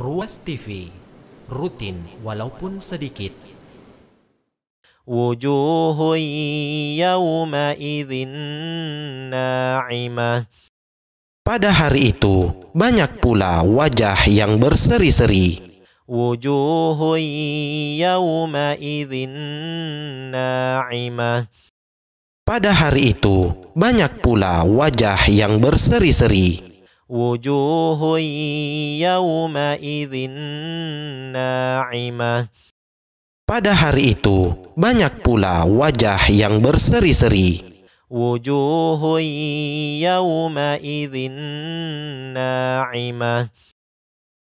Ruas TV rutin walaupun sedikit. yawma يومئذ na'imah. Pada hari itu banyak pula wajah yang berseri-seri. yawma يومئذ na'imah. Pada hari itu banyak pula wajah yang berseri-seri. وجوه يومئذ ناعمة Pada hari itu banyak pula wajah yang berseri-seri. وجوه يومئذ naimah.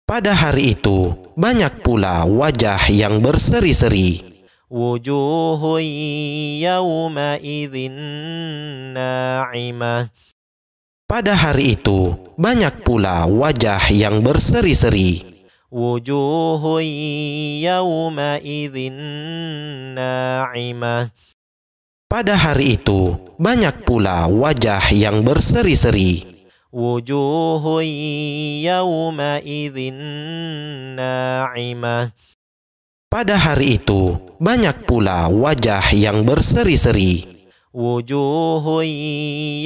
Pada hari itu banyak pula wajah yang berseri-seri. yawma idhin naimah. Pada hari itu banyak pula wajah yang berseri-seri. Pada hari itu banyak pula wajah yang berseri-seri. Pada hari itu banyak pula wajah yang berseri-seri. وجوه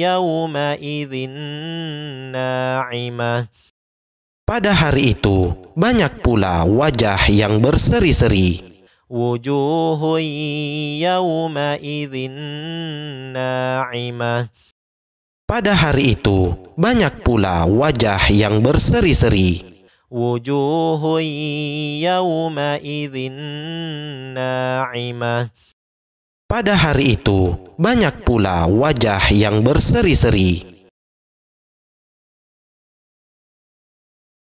يومئذ ناعمة Pada hari itu, banyak pula wajah yang berseri-seri. Wujuhu yawma idhin na'imah. Pada hari itu, banyak pula wajah yang berseri-seri. Wujuhu yawma idhin na'imah. Pada hari itu, banyak pula wajah yang berseri-seri